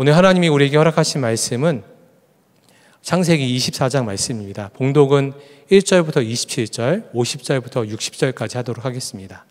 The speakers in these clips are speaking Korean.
오늘 하나님이 우리에게 허락하신 말씀은 창세기 24장 말씀입니다. 봉독은 1절부터 27절, 50절부터 60절까지 하도록 하겠습니다.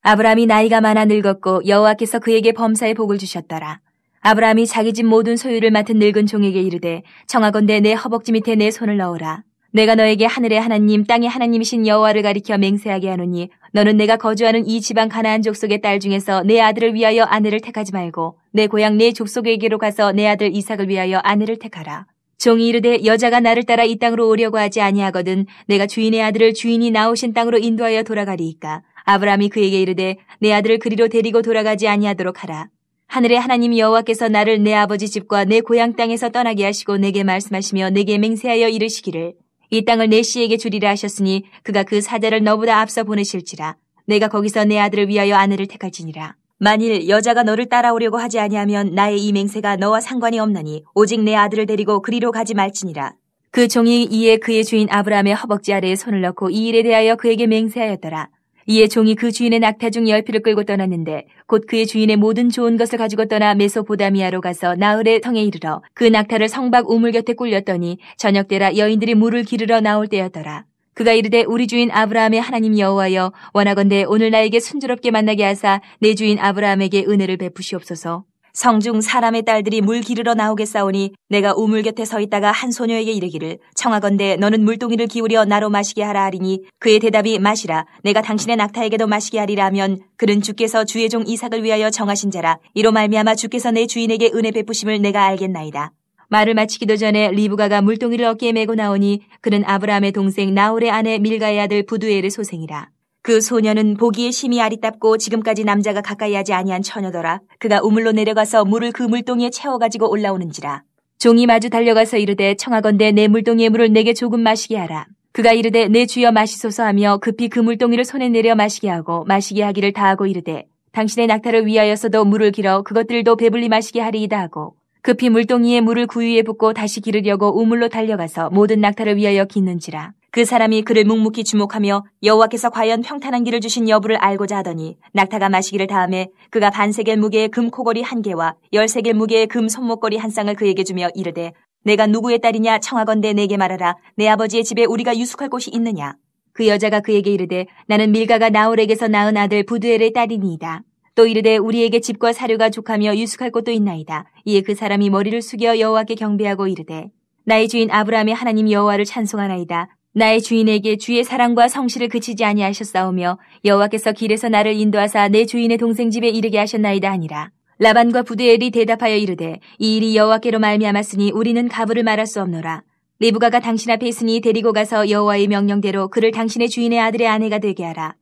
아브라함이 나이가 많아 늙었고 여호와께서 그에게 범사의 복을 주셨더라. 아브라함이 자기 집 모든 소유를 맡은 늙은 종에게 이르되 청하건대 내 허벅지 밑에 내 손을 넣어라. 내가 너에게 하늘의 하나님, 땅의 하나님이신 여호와를 가리켜 맹세하게 하노니 너는 내가 거주하는 이 지방 가나안 족속의 딸 중에서 내 아들을 위하여 아내를 택하지 말고 내 고향 내 족속에게로 가서 내 아들 이삭을 위하여 아내를 택하라. 종이 이르되 여자가 나를 따라 이 땅으로 오려고 하지 아니하거든 내가 주인의 아들을 주인이 나오신 땅으로 인도하여 돌아가리이까. 아브라함이 그에게 이르되 내 아들을 그리로 데리고 돌아가지 아니하도록 하라. 하늘의 하나님 여호와께서 나를 내 아버지 집과 내 고향 땅에서 떠나게 하시고 내게 말씀하시며 내게 맹세하여 이르시기를 이 땅을 내 씨에게 주리라 하셨으니 그가 그 사자를 너보다 앞서 보내실지라 내가 거기서 내 아들을 위하여 아내를 택할지니라 만일 여자가 너를 따라오려고 하지 아니하면 나의 이 맹세가 너와 상관이 없나니 오직 내 아들을 데리고 그리로 가지 말지니라 그 종이 이에 그의 주인 아브라함의 허벅지 아래에 손을 넣고 이 일에 대하여 그에게 맹세하였더라 이에 종이 그 주인의 낙타 중열 피를 끌고 떠났는데 곧 그의 주인의 모든 좋은 것을 가지고 떠나 메소보다미아로 가서 나흘의 성에 이르러 그 낙타를 성박 우물 곁에 꿀렸더니 저녁때라 여인들이 물을 기르러 나올 때였더라. 그가 이르되 우리 주인 아브라함의 하나님 여호와여 원하건대 오늘 나에게 순조롭게 만나게 하사 내 주인 아브라함에게 은혜를 베푸시옵소서. 성중 사람의 딸들이 물 기르러 나오게싸우니 내가 우물 곁에 서 있다가 한 소녀에게 이르기를 청하건대 너는 물동이를 기울여 나로 마시게 하라 하리니 그의 대답이 마시라 내가 당신의 낙타에게도 마시게 하리라 면 그는 주께서 주의 종 이삭을 위하여 정하신 자라 이로 말미암아 주께서 내 주인에게 은혜 베푸심을 내가 알겠나이다. 말을 마치기도 전에 리브가가 물동이를 어깨에 메고 나오니 그는 아브라함의 동생 나홀의 아내 밀가의 아들 부두엘의 소생이라. 그 소녀는 보기에 심히 아리답고 지금까지 남자가 가까이 하지 아니한 처녀더라. 그가 우물로 내려가서 물을 그 물동이에 채워가지고 올라오는지라. 종이 마주 달려가서 이르되 청하건대 내 물동이의 물을 내게 조금 마시게 하라. 그가 이르되 내 주여 마시소서 하며 급히 그 물동이를 손에 내려 마시게 하고 마시게 하기를 다하고 이르되 당신의 낙타를 위하여서도 물을 길어 그것들도 배불리 마시게 하리이다 하고 급히 물동이에 물을 구유에 붓고 다시 기르려고 우물로 달려가서 모든 낙타를 위하여 깃는지라. 그 사람이 그를 묵묵히 주목하며 여호와께서 과연 평탄한 길을 주신 여부를 알고자 하더니 낙타가 마시기를 다음에 그가 반세겔 무게의 금 코걸이 한 개와 열세겔 무게의 금 손목걸이 한 쌍을 그에게 주며 이르되 내가 누구의 딸이냐 청하건대 내게 말하라 내 아버지의 집에 우리가 유숙할 곳이 있느냐 그 여자가 그에게 이르되 나는 밀가가 나홀에게서 낳은 아들 부두엘의 딸이니이다 또 이르되 우리에게 집과 사료가 족하며 유숙할 곳도 있나이다 이에 그 사람이 머리를 숙여 여호와께 경배하고 이르되 나의 주인 아브라함의 하나님 여호와를 찬송하나이다. 나의 주인에게 주의 사랑과 성실을 그치지 아니하셨사오며 여호와께서 길에서 나를 인도하사 내 주인의 동생 집에 이르게 하셨나이다 아니라 라반과 부드엘이 대답하여 이르되 이 일이 여호와께로 말미암았으니 우리는 가부를 말할 수 없노라. 리브가가 당신 앞에 있으니 데리고 가서 여호와의 명령대로 그를 당신의 주인의 아들의 아내가 되게 하라.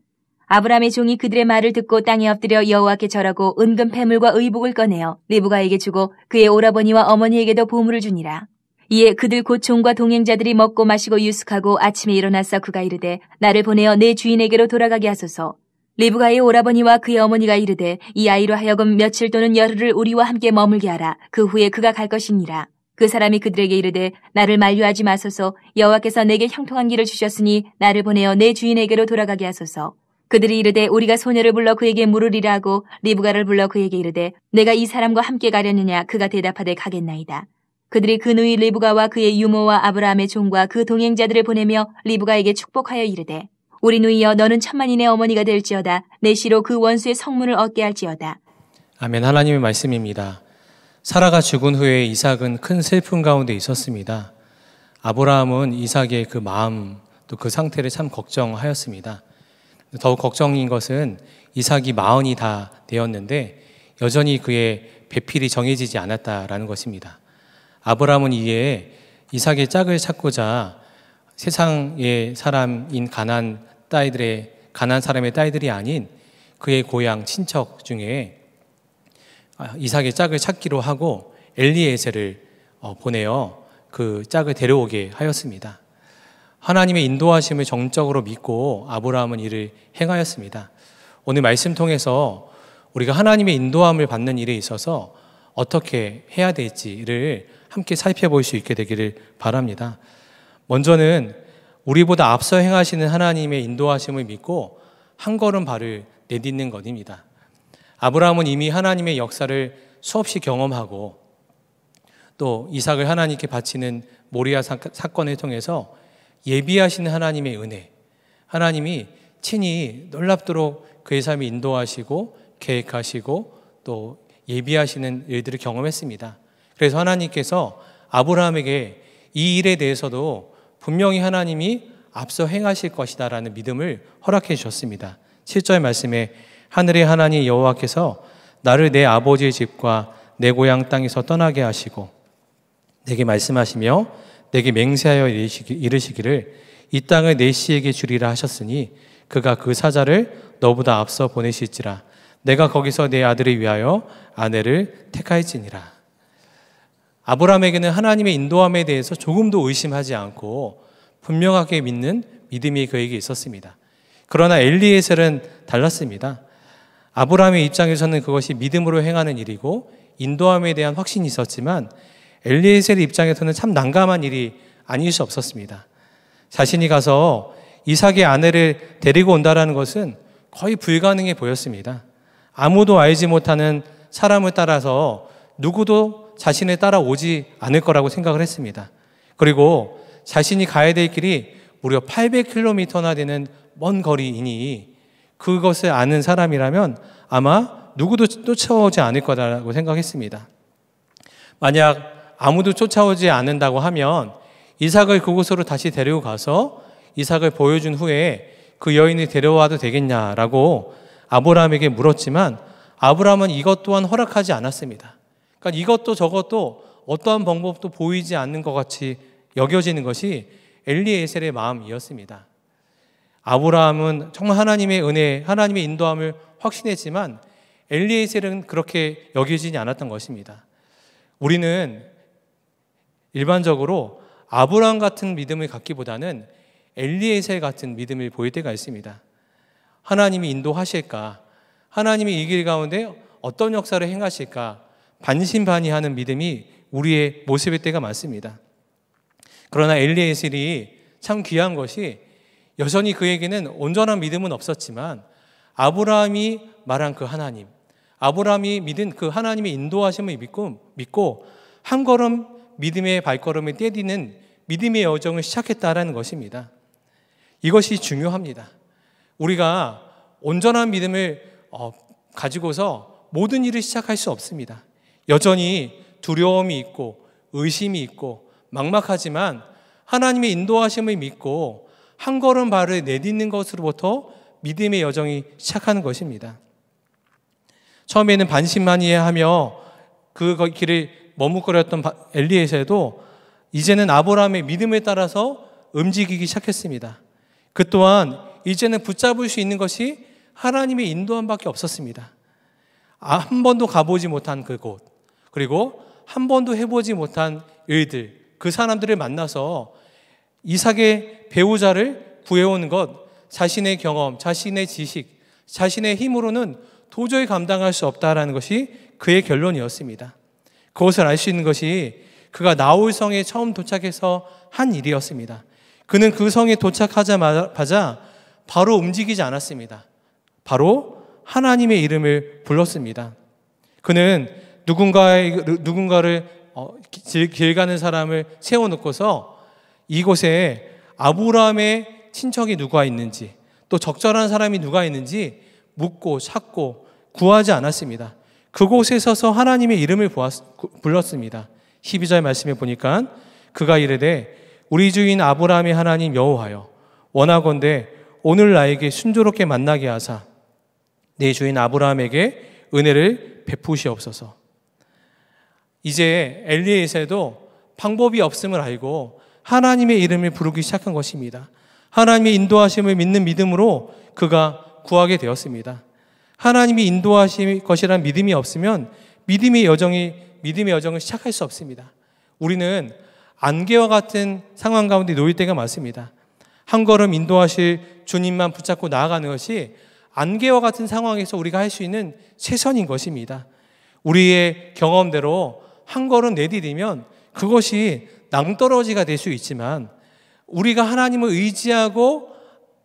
아브라함의 종이 그들의 말을 듣고 땅에 엎드려 여호와께 절하고 은근 패물과 의복을 꺼내어 리브가에게 주고 그의 오라버니와 어머니에게도 보물을 주니라. 이에 그들 곧 종과 동행자들이 먹고 마시고 유숙하고 아침에 일어났어 그가 이르되 나를 보내어 내 주인에게로 돌아가게 하소서. 리브가의 오라버니와 그의 어머니가 이르되 이 아이로 하여금 며칠 또는 열흘을 우리와 함께 머물게 하라. 그 후에 그가 갈 것이니라. 그 사람이 그들에게 이르되 나를 만류하지 마소서 여호와께서 내게 형통한 길을 주셨으니 나를 보내어 내 주인에게로 돌아가게 하소서. 그들이 이르되 우리가 소녀를 불러 그에게 물으리라 고 리브가를 불러 그에게 이르되 내가 이 사람과 함께 가려느냐 그가 대답하되 가겠나이다. 그들이 그누이 리브가와 그의 유모와 아브라함의 종과 그 동행자들을 보내며 리브가에게 축복하여 이르되 우리 누이여 너는 천만인의 어머니가 될지어다 내 시로 그 원수의 성문을 얻게 할지어다. 아멘 하나님의 말씀입니다. 사라가 죽은 후에 이삭은 큰 슬픔 가운데 있었습니다. 아브라함은 이삭의 그 마음 또 그 상태를 참 걱정하였습니다. 더욱 걱정인 것은 이삭이 마흔이 다 되었는데 여전히 그의 배필이 정해지지 않았다라는 것입니다. 아브라함은 이에 이삭의 짝을 찾고자 세상의 사람인 가난 딸들의 가난 사람의 딸들이 아닌 그의 고향 친척 중에 아, 이삭의 짝을 찾기로 하고 엘리에셀을 어, 보내어 그 짝을 데려오게 하였습니다. 하나님의 인도하심을 정적으로 믿고 아브라함은 이를 행하였습니다. 오늘 말씀 통해서 우리가 하나님의 인도함을 받는 일에 있어서 어떻게 해야 될지를 함께 살펴볼 수 있게 되기를 바랍니다. 먼저는 우리보다 앞서 행하시는 하나님의 인도하심을 믿고 한 걸음 발을 내딛는 것입니다. 아브라함은 이미 하나님의 역사를 수없이 경험하고 또 이삭을 하나님께 바치는 모리아 사, 건을 통해서 예비하시는 하나님의 은혜, 하나님이 친히 놀랍도록 그의 삶을 인도하시고 계획하시고 또 예비하시는 일들을 경험했습니다. 그래서 하나님께서 아브라함에게 이 일에 대해서도 분명히 하나님이 앞서 행하실 것이다라는 믿음을 허락해 주셨습니다. 7절 말씀에 하늘의 하나님 여호와께서 나를 내 아버지의 집과 내 고향 땅에서 떠나게 하시고 내게 말씀하시며 내게 맹세하여 이르시기를 이 땅을 내 씨에게 주리라 하셨으니 그가 그 사자를 너보다 앞서 보내실지라 내가 거기서 내 아들을 위하여 아내를 택하였지니라. 아브라함에게는 하나님의 인도함에 대해서 조금도 의심하지 않고 분명하게 믿는 믿음이 그에게 있었습니다. 그러나 엘리에셀은 달랐습니다. 아브라함의 입장에서는 그것이 믿음으로 행하는 일이고 인도함에 대한 확신이 있었지만 엘리에셀의 입장에서는 참 난감한 일이 아닐 수 없었습니다. 자신이 가서 이삭의 아내를 데리고 온다라는 것은 거의 불가능해 보였습니다. 아무도 알지 못하는 사람을 따라서 누구도 자신을 따라오지 않을 거라고 생각을 했습니다. 그리고 자신이 가야 될 길이 무려 800km나 되는 먼 거리이니 그것을 아는 사람이라면 아마 누구도 쫓아오지 않을 거라고 생각했습니다. 만약 아무도 쫓아오지 않는다고 하면 이삭을 그곳으로 다시 데리 가서 이삭을 보여준 후에 그 여인을 데려와도 되겠냐라고 아브라함에게 물었지만 아브라함은 이것 또한 허락하지 않았습니다. 그러니까 이것도 저것도 어떠한 방법도 보이지 않는 것 같이 여겨지는 것이 엘리에셀의 마음이었습니다. 아브라함은 정말 하나님의 은혜, 하나님의 인도함을 확신했지만 엘리에셀은 그렇게 여겨지지 않았던 것입니다. 우리는 일반적으로 아브라함 같은 믿음을 갖기보다는 엘리에셀 같은 믿음을 보일 때가 있습니다. 하나님이 인도하실까? 하나님이 이 길 가운데 어떤 역사를 행하실까? 반신반의하는 믿음이 우리의 모습일 때가 많습니다. 그러나 엘리에셀이 참 귀한 것이 여전히 그에게는 온전한 믿음은 없었지만 아브라함이 말한 그 하나님, 아브라함이 믿은 그 하나님의 인도하심을 믿고, 믿고 한 걸음 믿음의 발걸음을 떼디는 믿음의 여정을 시작했다라는 것입니다. 이것이 중요합니다. 우리가 온전한 믿음을 어, 가지고서 모든 일을 시작할 수 없습니다. 여전히 두려움이 있고 의심이 있고 막막하지만 하나님의 인도하심을 믿고 한 걸음 발을 내딛는 것으로부터 믿음의 여정이 시작하는 것입니다. 처음에는 반신만이하며 그 길을 머뭇거렸던 엘리에세도 이제는 아브라의 믿음에 따라서 움직이기 시작했습니다. 그 또한 이제는 붙잡을 수 있는 것이 하나님의 인도함밖에 없었습니다. 아, 한 번도 가보지 못한 그곳, 그리고 한 번도 해보지 못한 의들, 그 사람들을 만나서 이삭의 배우자를 구해온 것, 자신의 경험, 자신의 지식, 자신의 힘으로는 도저히 감당할 수 없다라는 것이 그의 결론이었습니다. 그것을 알 수 있는 것이 그가 나홀 성에 처음 도착해서 한 일이었습니다. 그는 그 성에 도착하자마자 바로 움직이지 않았습니다. 바로 하나님의 이름을 불렀습니다. 그는 누군가의, 누군가를 어, 길, 길 가는 사람을 세워놓고서 이곳에 아브라함의 친척이 누가 있는지 또 적절한 사람이 누가 있는지 묻고 찾고 구하지 않았습니다. 그곳에 서서 하나님의 이름을 보았, 불렀습니다. 12절 말씀에 보니까 그가 이르되 우리 주인 아브라함의 하나님 여호하여 원하건대 오늘 나에게 순조롭게 만나게 하사 내 주인 아브라함에게 은혜를 베푸시옵소서. 이제 엘리에세도 방법이 없음을 알고 하나님의 이름을 부르기 시작한 것입니다. 하나님의 인도하심을 믿는 믿음으로 그가 구하게 되었습니다. 하나님이 인도하실 것이란 믿음이 없으면 믿음의 여정이 믿음의 여정을 시작할 수 없습니다. 우리는 안개와 같은 상황 가운데 놓일 때가 많습니다. 한 걸음 인도하실 주님만 붙잡고 나아가는 것이 안개와 같은 상황에서 우리가 할 수 있는 최선인 것입니다. 우리의 경험대로 한 걸음 내디디면 그것이 낭떠러지가 될 수 있지만 우리가 하나님을 의지하고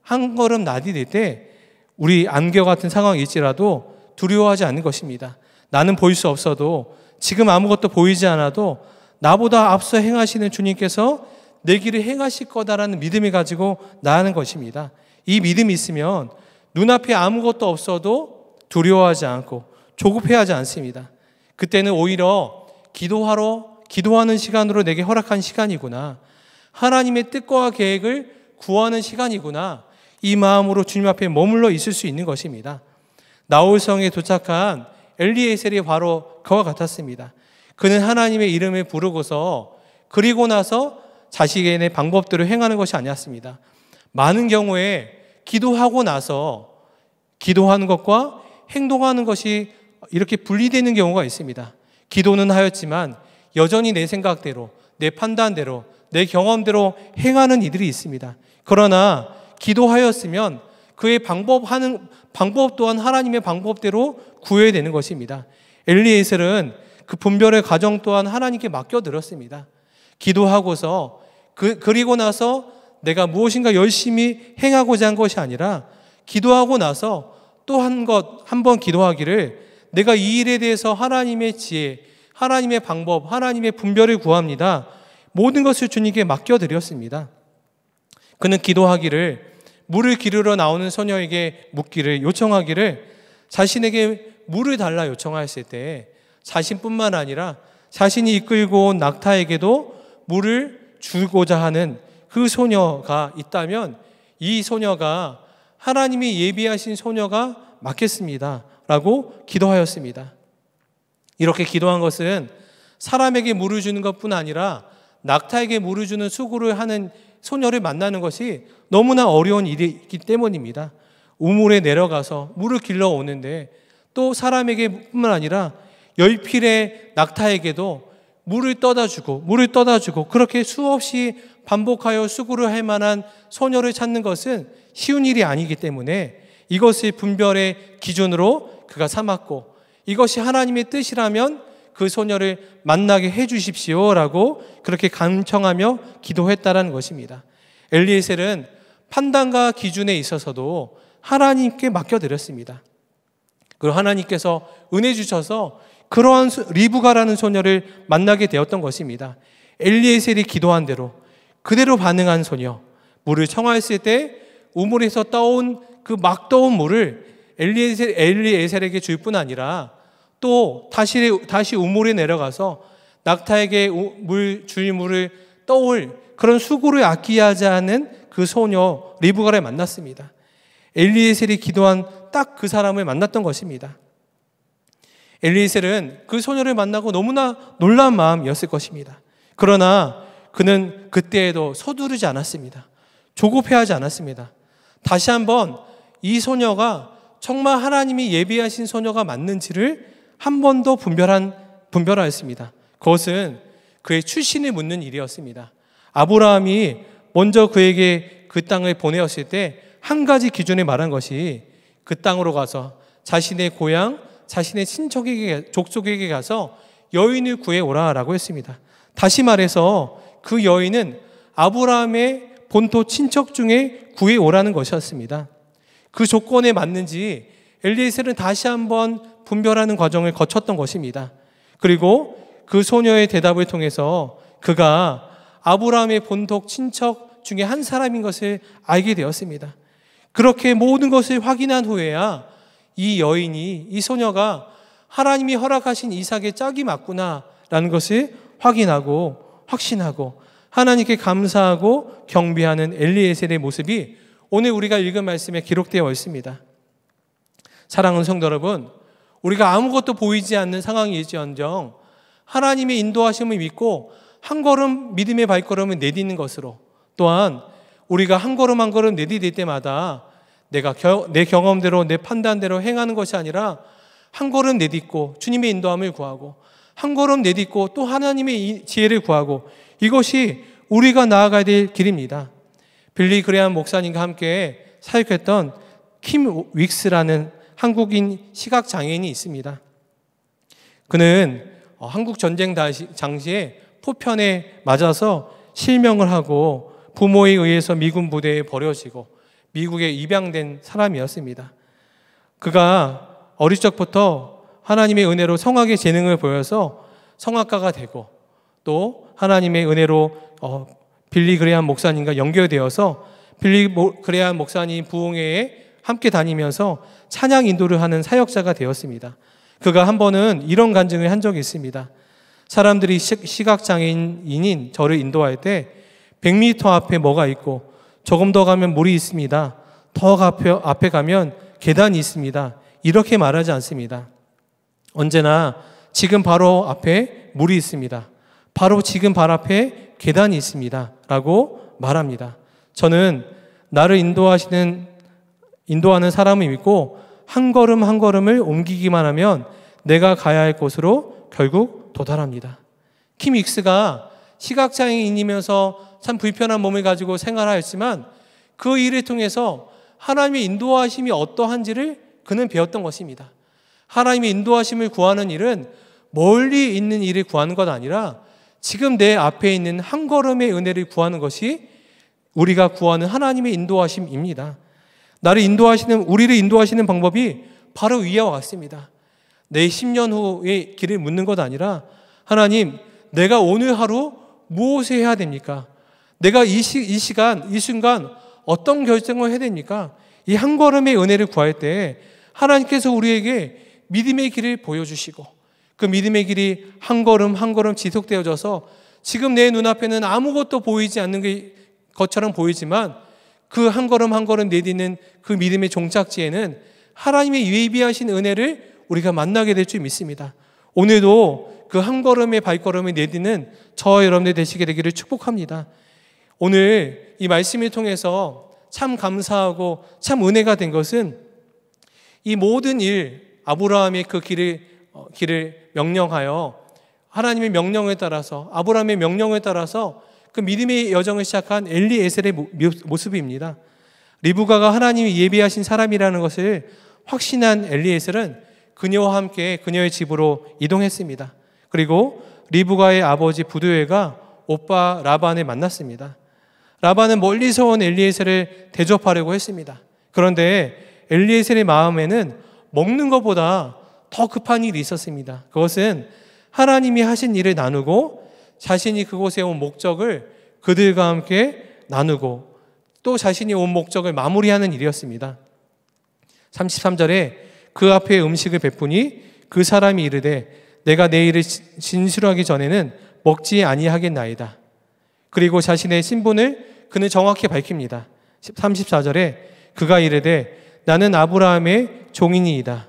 한 걸음 나디딜 때 우리 안겨 같은 상황일지라도 두려워하지 않는 것입니다. 나는 보일 수 없어도 지금 아무것도 보이지 않아도 나보다 앞서 행하시는 주님께서 내 길을 행하실 거다라는 믿음을 가지고 나아는 것입니다. 이 믿음이 있으면 눈앞에 아무것도 없어도 두려워하지 않고 조급해하지 않습니다. 그때는 오히려 기도하러 기도하는 시간으로 내게 허락한 시간이구나. 하나님의 뜻과 계획을 구하는 시간이구나. 이 마음으로 주님 앞에 머물러 있을 수 있는 것입니다. 나홀성에 도착한 엘리에셀이 바로 그와 같았습니다. 그는 하나님의 이름을 부르고서 그리고 나서 자식의 방법들을 행하는 것이 아니었습니다. 많은 경우에 기도하고 나서 기도하는 것과 행동하는 것이 이렇게 분리되는 경우가 있습니다. 기도는 하였지만 여전히 내 생각대로, 내 판단대로, 내 경험대로 행하는 이들이 있습니다. 그러나 기도하였으면 그의 방법하는 방법 또한 하나님의 방법대로 구해야 되는 것입니다. 엘리에셀은 그 분별의 과정 또한 하나님께 맡겨 드렸습니다. 기도하고서 그, 그리고 나서 내가 무엇인가 열심히 행하고자 한 것이 아니라 기도하고 나서 또 한 것, 한번 기도하기를 내가 이 일에 대해서 하나님의 지혜, 하나님의 방법, 하나님의 분별을 구합니다. 모든 것을 주님께 맡겨드렸습니다. 그는 기도하기를 물을 기르러 나오는 소녀에게 묻기를 요청하기를 자신에게 물을 달라 요청하였을 때 자신뿐만 아니라 자신이 이끌고 온 낙타에게도 물을 주고자 하는 그 소녀가 있다면 이 소녀가 하나님이 예비하신 소녀가 맞겠습니다. 라고 기도하였습니다. 이렇게 기도한 것은 사람에게 물을 주는 것뿐 아니라 낙타에게 물을 주는 수고를 하는 소녀를 만나는 것이 너무나 어려운 일이기 때문입니다. 우물에 내려가서 물을 길러 오는데 또 사람에게뿐만 아니라 열필의 낙타에게도 물을 떠다 주고 물을 떠다 주고 그렇게 수없이 반복하여 수고를 할 만한 소녀를 찾는 것은 쉬운 일이 아니기 때문에 이것을 분별의 기준으로 그가 삼았고 이것이 하나님의 뜻이라면 그 소녀를 만나게 해 주십시오라고 그렇게 간청하며 기도했다라는 것입니다. 엘리에셀은 판단과 기준에 있어서도 하나님께 맡겨드렸습니다. 그리고 하나님께서 은혜 주셔서 그러한 리브가라는 소녀를 만나게 되었던 것입니다. 엘리에셀이 기도한 대로 그대로 반응한 소녀, 물을 청하였을 때 우물에서 떠온 그막 더운 물을 엘리에셀, 엘리에셀에게 줄 뿐 아니라 또 다시, 다시 우물에 내려가서 낙타에게 물, 줄 물을 떠올 그런 수고를 아끼하지 않은 그 소녀 리브가를 만났습니다. 엘리에셀이 기도한 딱 그 사람을 만났던 것입니다. 엘리에셀은 그 소녀를 만나고 너무나 놀란 마음이었을 것입니다. 그러나 그는 그때에도 서두르지 않았습니다. 조급해하지 않았습니다. 다시 한번 이 소녀가 정말 하나님이 예비하신 소녀가 맞는지를 한번도 분별한 분별하였습니다. 그것은 그의 출신을 묻는 일이었습니다. 아브라함이 먼저 그에게 그 땅을 보내었을 때 한 가지 기준에 말한 것이 그 땅으로 가서 자신의 고향, 자신의 친척에게 족속에게 가서 여인을 구해 오라라고 했습니다. 다시 말해서 그 여인은 아브라함의 본토 친척 중에 구해 오라는 것이었습니다. 그 조건에 맞는지 엘리에셀은 다시 한번 분별하는 과정을 거쳤던 것입니다. 그리고 그 소녀의 대답을 통해서 그가 아브라함의 본 t 친척 중에 한 사람인 것을 알게 되었습니다. 그렇게 모든 것을 확인한 후에야 이 여인이 이 소녀가 하나님이 허락하신 이삭의 짝이 맞구나라는 것을 확인하고 확신하고 하나님께 감사하고 경배하는 엘리에셀의 모습이 오늘 우리가 읽은 말씀에 기록되어 있습니다. 사랑하는 성도 여러분, 우리가 아무것도 보이지 않는 상황이지언정 하나님의 인도하심을 믿고 한 걸음 믿음의 발걸음을 내딛는 것으로 또한 우리가 한 걸음 한 걸음 내딛을 때마다 내가 겨, 내 경험대로 내 판단대로 행하는 것이 아니라 한 걸음 내딛고 주님의 인도함을 구하고 한 걸음 내딛고 또 하나님의 지혜를 구하고 이것이 우리가 나아가야 될 길입니다. 빌리 그레한 목사님과 함께 사역했던 킴 윅스라는 한국인 시각 장애인이 있습니다. 그는 어, 한국 전쟁 당시에 포편에 맞아서 실명을 하고 부모에 의해서 미군 부대에 버려지고 미국에 입양된 사람이었습니다. 그가 어릴 적부터 하나님의 은혜로 성악의 재능을 보여서 성악가가 되고 또 하나님의 은혜로 어, 빌리 그레한 목사님과 연결되어서 빌리 그레한 목사님 부흥회에 함께 다니면서 찬양 인도를 하는 사역자가 되었습니다. 그가 한 번은 이런 간증을 한 적이 있습니다. 사람들이 시각장애인인 저를 인도할 때 100m 앞에 뭐가 있고 조금 더 가면 물이 있습니다. 더 앞에, 앞에 가면 계단이 있습니다. 이렇게 말하지 않습니다. 언제나 지금 바로 앞에 물이 있습니다. 바로 지금 발 앞에 계단이 있습니다. 라고 말합니다. 저는 나를 인도하시는, 인도하는 사람을 믿고 한 걸음 한 걸음을 옮기기만 하면 내가 가야 할 곳으로 결국 도달합니다. 킴 윅스가 시각장애인이면서 참 불편한 몸을 가지고 생활하였지만 그 일을 통해서 하나님의 인도하심이 어떠한지를 그는 배웠던 것입니다. 하나님의 인도하심을 구하는 일은 멀리 있는 일을 구하는 것 아니라 지금 내 앞에 있는 한 걸음의 은혜를 구하는 것이 우리가 구하는 하나님의 인도하심입니다. 나를 인도하시는, 우리를 인도하시는 방법이 바로 위와 같습니다. 내 10년 후의 길을 묻는 것 아니라 하나님, 내가 오늘 하루 무엇을 해야 됩니까? 내가 이, 시, 이 시간, 이 순간 어떤 결정을 해야 됩니까? 이 한 걸음의 은혜를 구할 때 하나님께서 우리에게 믿음의 길을 보여주시고 그 믿음의 길이 한 걸음 한 걸음 지속되어져서 지금 내 눈앞에는 아무것도 보이지 않는 것처럼 보이지만 그 한 걸음 한 걸음 내딛는 그 믿음의 종착지에는 하나님의 예비하신 은혜를 우리가 만나게 될 줄 믿습니다. 오늘도 그 한 걸음의 발걸음을 내딛는 저 여러분들 되시게 되기를 축복합니다. 오늘 이 말씀을 통해서 참 감사하고 참 은혜가 된 것은 이 모든 일, 아브라함의 그 길을 어, 길을 명령하여 하나님의 명령에 따라서 아브라함의 명령에 따라서 그 믿음의 여정을 시작한 엘리에셀의 모습입니다. 리브가가 하나님이 예비하신 사람이라는 것을 확신한 엘리에셀은 그녀와 함께 그녀의 집으로 이동했습니다. 그리고 리브가의 아버지 부두에가 오빠 라반을 만났습니다. 라반은 멀리서 온 엘리에셀을 대접하려고 했습니다. 그런데 엘리에셀의 마음에는 먹는 것보다 더 급한 일이 있었습니다. 그것은 하나님이 하신 일을 나누고 자신이 그곳에 온 목적을 그들과 함께 나누고 또 자신이 온 목적을 마무리하는 일이었습니다. 33절에 그 앞에 음식을 베푸니 그 사람이 이르되 내가 내 일을 진술하기 전에는 먹지 아니하겠나이다. 그리고 자신의 신분을 그는 정확히 밝힙니다. 34절에 그가 이르되 나는 아브라함의 종인이이다.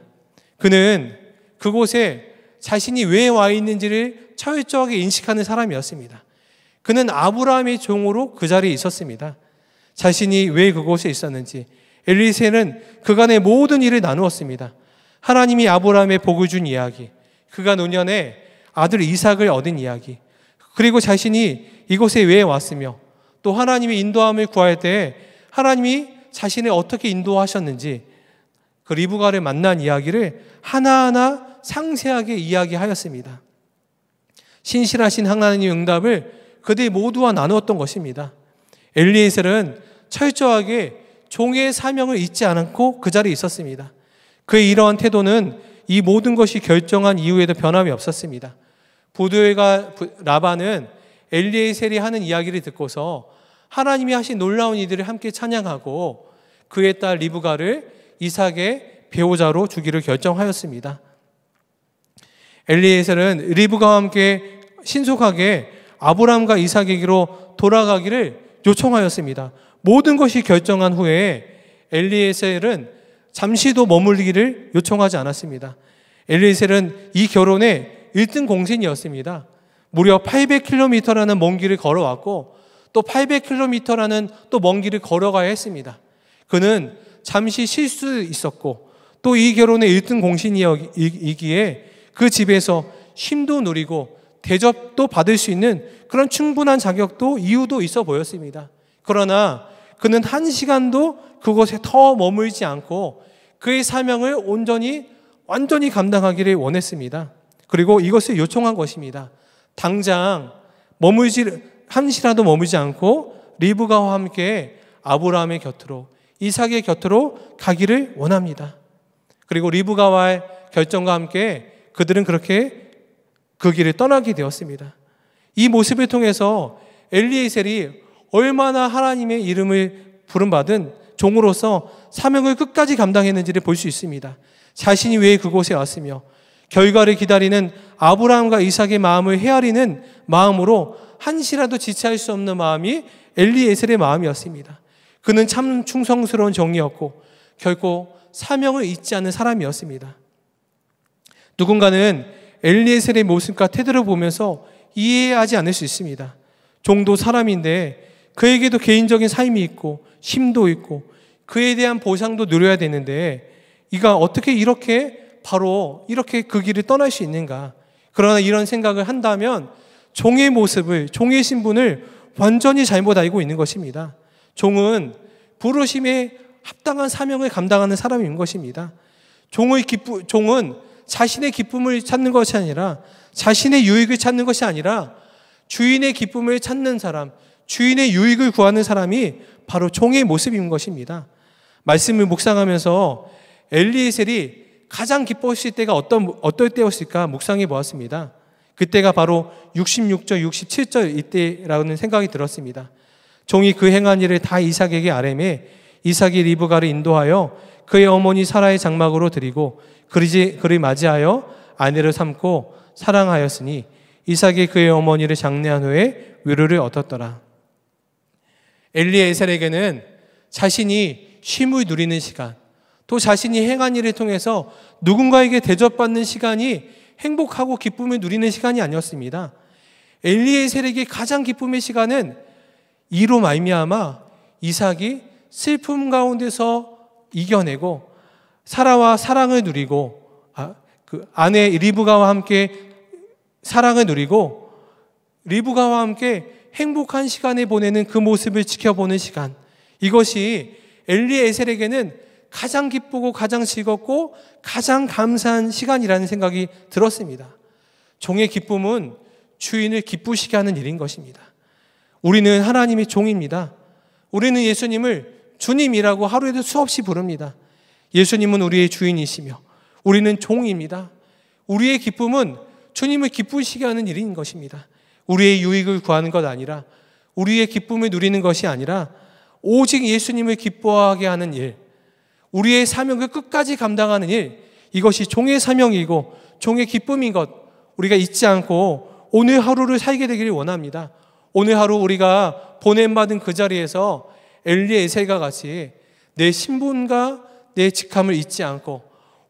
그는 그곳에 자신이 왜 와 있는지를 철저하게 인식하는 사람이었습니다. 그는 아브라함의 종으로 그 자리에 있었습니다. 자신이 왜 그곳에 있었는지 엘리세는 그간의 모든 일을 나누었습니다. 하나님이 아브라함의 복을 준 이야기, 그가 노년에 아들 이삭을 얻은 이야기, 그리고 자신이 이곳에 왜 왔으며 또 하나님의 인도함을 구할 때 하나님이 자신을 어떻게 인도하셨는지 그 리브가를 만난 이야기를 하나하나 상세하게 이야기하였습니다. 신실하신 하나님의 응답을 그들 모두와 나누었던 것입니다. 엘리에셀은 철저하게 종의 사명을 잊지 않고 그 자리에 있었습니다. 그의 이러한 태도는 이 모든 것이 결정한 이후에도 변함이 없었습니다. 부두엘과 라반은 엘리에셀이 하는 이야기를 듣고서 하나님이 하신 놀라운 이들을 함께 찬양하고 그의 딸 리브가를 이삭의 배우자로 주기를 결정하였습니다. 엘리에셀은 리브가와 함께 신속하게 아브람과 이삭에게로 돌아가기를 요청하였습니다. 모든 것이 결정한 후에 엘리에셀은 잠시도 머물기를 요청하지 않았습니다. 엘리에셀은 이 결혼의 1등 공신이었습니다. 무려 800km라는 먼 길을 걸어왔고 또 800km라는 또 먼 길을 걸어가야 했습니다. 그는 잠시 실수 있었고 또 이 결혼의 1등 공신이기에 그 집에서 힘도 누리고 대접도 받을 수 있는 그런 충분한 자격도 이유도 있어 보였습니다. 그러나 그는 한 시간도 그곳에 더 머물지 않고 그의 사명을 온전히 완전히 감당하기를 원했습니다. 그리고 이것을 요청한 것입니다. 당장 머물지 한시라도 머물지 않고 리브가와 함께 아브라함의 곁으로 이삭의 곁으로 가기를 원합니다. 그리고 리브가와의 결정과 함께 그들은 그렇게 그 길을 떠나게 되었습니다. 이 모습을 통해서 엘리에셀이 얼마나 하나님의 이름을 부름받은 종으로서 사명을 끝까지 감당했는지를 볼 수 있습니다. 자신이 왜 그곳에 왔으며 결과를 기다리는 아브라함과 이삭의 마음을 헤아리는 마음으로 한시라도 지체할 수 없는 마음이 엘리에셀의 마음이었습니다. 그는 참 충성스러운 종이었고 결코 사명을 잊지 않는 사람이었습니다. 누군가는 엘리에셀의 모습과 태도를 보면서 이해하지 않을 수 있습니다. 종도 사람인데 그에게도 개인적인 삶이 있고 힘도 있고 그에 대한 보상도 누려야 되는데 이가 어떻게 이렇게 바로 이렇게 그 길을 떠날 수 있는가? 그러나 이런 생각을 한다면 종의 모습을 종의 신분을 완전히 잘못 알고 있는 것입니다. 종은 부르심에 합당한 사명을 감당하는 사람인 것입니다. 종의 기쁨, 종은 자신의 기쁨을 찾는 것이 아니라 자신의 유익을 찾는 것이 아니라 주인의 기쁨을 찾는 사람, 주인의 유익을 구하는 사람이 바로 종의 모습인 것입니다. 말씀을 묵상하면서 엘리에셀이 가장 기뻤을 때가 어떤 어떨 때였을까 묵상해 보았습니다. 그때가 바로 66절, 67절 이때라는 생각이 들었습니다. 종이 그 행한 일을 다 이삭에게 아뢰매 이삭이 리브가를 인도하여 그의 어머니 사라의 장막으로 드리고 그리지 그를 맞이하여 아내를 삼고 사랑하였으니 이삭이 그의 어머니를 장례한 후에 위로를 얻었더라. 엘리에셀에게는 자신이 쉼을 누리는 시간, 또 자신이 행한 일을 통해서 누군가에게 대접받는 시간이 행복하고 기쁨을 누리는 시간이 아니었습니다. 엘리에셀에게 가장 기쁨의 시간은 이로 말미암아 이삭이 슬픔 가운데서 이겨내고 사라와 사랑을 누리고 아, 그 아내 리브가와 함께 사랑을 누리고 리브가와 함께 행복한 시간을 보내는 그 모습을 지켜보는 시간 이것이 엘리에셀에게는 가장 기쁘고 가장 즐겁고 가장 감사한 시간이라는 생각이 들었습니다. 종의 기쁨은 주인을 기쁘시게 하는 일인 것입니다. 우리는 하나님의 종입니다. 우리는 예수님을 주님이라고 하루에도 수없이 부릅니다. 예수님은 우리의 주인이시며 우리는 종입니다. 우리의 기쁨은 주님을 기쁘시게 하는 일인 것입니다. 우리의 유익을 구하는 것 아니라 우리의 기쁨을 누리는 것이 아니라 오직 예수님을 기뻐하게 하는 일, 우리의 사명을 끝까지 감당하는 일, 이것이 종의 사명이고 종의 기쁨인 것 우리가 잊지 않고 오늘 하루를 살게 되기를 원합니다. 오늘 하루 우리가 보냄받은 그 자리에서 엘리의세가 같이 내 신분과 내 직함을 잊지 않고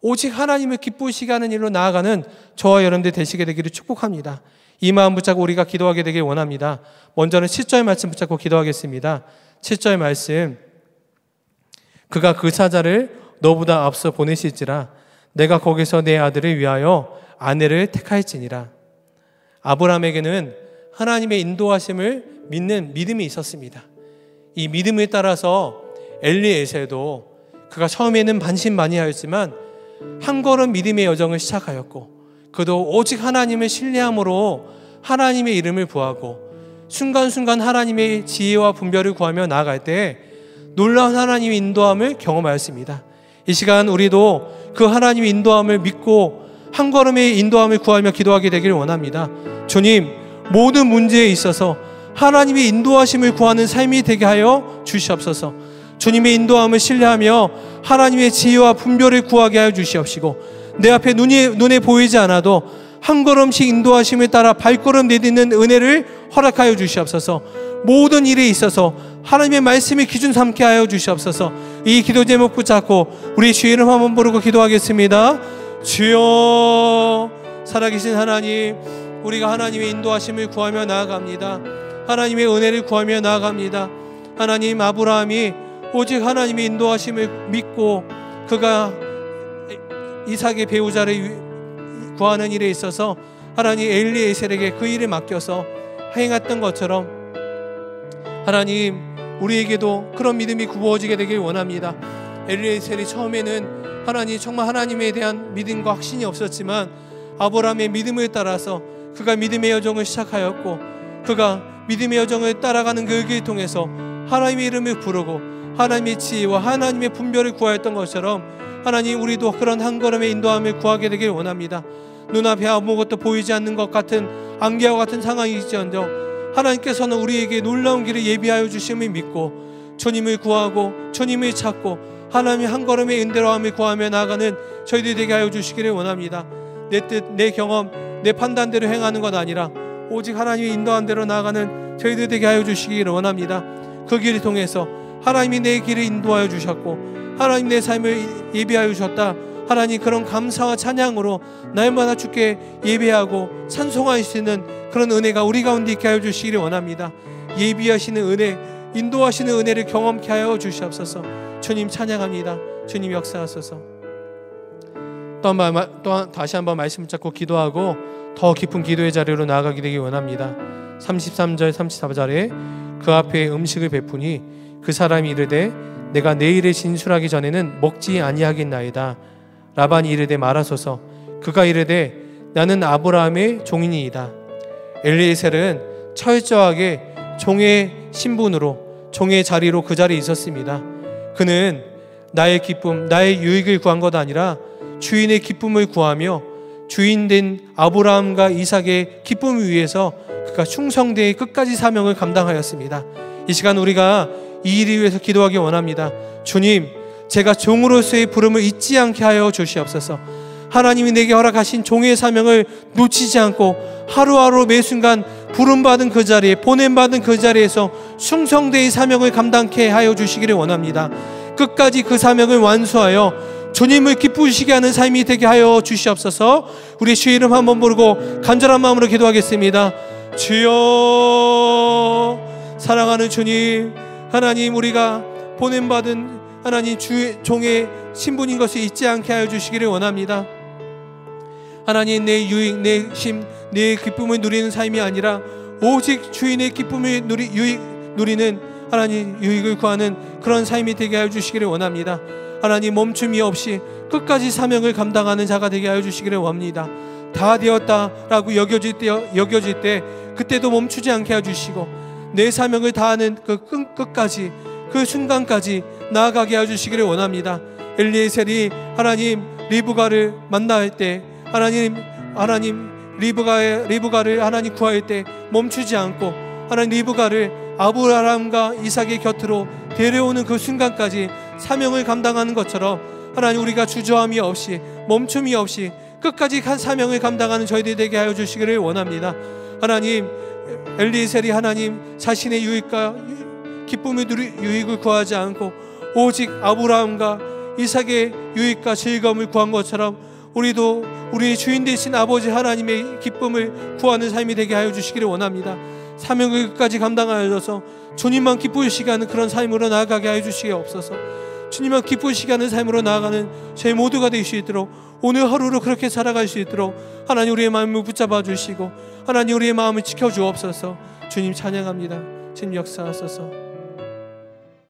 오직 하나님을 기쁘시게 하는 일로 나아가는 저와 여러분들 되시게 되기를 축복합니다. 이 마음 붙잡고 우리가 기도하게 되길 원합니다. 먼저는 7절 말씀 붙잡고 기도하겠습니다. 7절 말씀. 그가 그 사자를 너보다 앞서 보내실지라 내가 거기서 내 아들을 위하여 아내를 택할지니라. 아브라함에게는 하나님의 인도하심을 믿는 믿음이 있었습니다. 이 믿음을 따라서 엘리에세도 그가 처음에는 반신반의하였지만 한 걸음 믿음의 여정을 시작하였고 그도 오직 하나님의 신뢰함으로 하나님의 이름을 구하고 순간순간 하나님의 지혜와 분별을 구하며 나아갈 때 놀라운 하나님의 인도함을 경험하였습니다. 이 시간 우리도 그 하나님의 인도함을 믿고 한 걸음의 인도함을 구하며 기도하게 되기를 원합니다. 주님, 모든 문제에 있어서 하나님의 인도하심을 구하는 삶이 되게 하여 주시옵소서. 주님의 인도함을 신뢰하며 하나님의 지혜와 분별을 구하게 하여 주시옵시고 내 앞에 눈이, 눈에 보이지 않아도 한 걸음씩 인도하심을 따라 발걸음 내딛는 은혜를 허락하여 주시옵소서. 모든 일에 있어서 하나님의 말씀이 기준 삼게 하여 주시옵소서. 이 기도 제목 붙잡고 우리 주의 이름 한번 부르고 기도하겠습니다. 주여 살아계신 하나님 우리가 하나님의 인도하심을 구하며 나아갑니다. 하나님의 은혜를 구하며 나아갑니다. 하나님 아브라함이 오직 하나님의 인도하심을 믿고 그가 이삭의 배우자를 구하는 일에 있어서 하나님 엘리에셀에게 그 일을 맡겨서 행했던 것처럼 하나님 우리에게도 그런 믿음이 구워지게 되길 원합니다. 엘리에셀이 처음에는 하나님 정말 하나님에 대한 믿음과 확신이 없었지만 아브라함의 믿음을 따라서 그가 믿음의 여정을 시작하였고 그가 믿음의 여정을 따라가는 그 길을 통해서 하나님의 이름을 부르고 하나님의 지혜와 하나님의 분별을 구하였던 것처럼 하나님 우리도 그런 한 걸음의 인도함을 구하게 되길 원합니다. 눈앞에 아무것도 보이지 않는 것 같은 안개와 같은 상황이지언정 하나님께서는 우리에게 놀라운 길을 예비하여 주심을 믿고 주님을 구하고 주님을 찾고 하나님의 한 걸음의 은대로함을 구하며 나아가는 저희들이 게 하여 주시기를 원합니다. 내 뜻, 내 경험, 내 판단대로 행하는 것 아니라 오직 하나님이 인도한 대로 나아가는 저희들 되게 하여 주시기를 원합니다. 그 길을 통해서 하나님이 내 길을 인도하여 주셨고 하나님 내 삶을 예비하여 주셨다. 하나님 그런 감사와 찬양으로 날마다 주께 예배하고 찬송할 수 있는 그런 은혜가 우리 가운데 있게 하여 주시기를 원합니다. 예비하시는 은혜, 인도하시는 은혜를 경험케 하여 주시옵소서. 주님 찬양합니다. 주님 역사하소서. 또한, 다시 한번 말씀 잡고 기도하고 더 깊은 기도의 자리로 나아가게 되기 원합니다. 33절 34절에 그 앞에 음식을 베푸니 그 사람이 이르되 내가 내일에 진술하기 전에는 먹지 아니하겠나이다. 라반이 이르되 말하소서 그가 이르되 나는 아브라함의 종인이다 엘리에셀은 철저하게 종의 신분으로 종의 자리로 그 자리에 있었습니다. 그는 나의 기쁨, 나의 유익을 구한 것 아니라 주인의 기쁨을 구하며 주인된 아브라함과 이삭의 기쁨을 위해서 그가 충성되이 끝까지 사명을 감당하였습니다. 이 시간 우리가 이 일을 위해서 기도하기 원합니다. 주님, 제가 종으로서의 부름을 잊지 않게 하여 주시옵소서. 하나님이 내게 허락하신 종의 사명을 놓치지 않고 하루하루 매 순간 부름받은 그 자리에 보냄받은 그 자리에서 충성되이 사명을 감당케 하여 주시기를 원합니다. 끝까지 그 사명을 완수하여 주님을 기쁘시게 하는 삶이 되게 하여 주시옵소서. 우리 주 이름 한번 부르고 간절한 마음으로 기도하겠습니다. 주여 사랑하는 주님 하나님 우리가 보냄받은 하나님 주 종의 신분인 것을 잊지 않게 하여 주시기를 원합니다. 하나님 내 유익 내 심 내 기쁨을 누리는 삶이 아니라 오직 주인의 기쁨을 누리 유익 누리는 하나님 유익을 구하는 그런 삶이 되게 하여 주시기를 원합니다. 하나님 멈춤이 없이 끝까지 사명을 감당하는 자가 되게 하여 주시기를 원합니다. 다 되었다라고 여겨질 때, 여겨질 때 그때도 멈추지 않게 해주시고 내 사명을 다하는 그 끝까지 그 순간까지 나아가게 해주시기를 원합니다. 엘리에셀이 하나님 리브가를 만날 때 하나님 하나님 리브가의 리브가를 하나님 구할 때 멈추지 않고 하나님 리브가를 아브라함과 이삭의 곁으로 데려오는 그 순간까지 사명을 감당하는 것처럼 하나님 우리가 주저함이 없이 멈춤이 없이 끝까지 한 사명을 감당하는 저희들이 되게 하여 주시기를 원합니다. 하나님 엘리셀이 하나님 자신의 유익과 기쁨의 유익을 구하지 않고 오직 아브라함과 이삭의 유익과 즐거움을 구한 것처럼 우리도 우리 주인 되신 아버지 하나님의 기쁨을 구하는 삶이 되게 하여 주시기를 원합니다. 사명을 끝까지 감당하여서 주님만 기쁘시게 하는 그런 삶으로 나아가게 하여 주시옵소서. 주님과 기쁜 시간의 삶으로 나아가는 저희 모두가 될 수 있도록 오늘 하루를 그렇게 살아갈 수 있도록 하나님 우리의 마음을 붙잡아 주시고 하나님 우리의 마음을 지켜 주옵소서 주님 찬양합니다 주님 역사하소서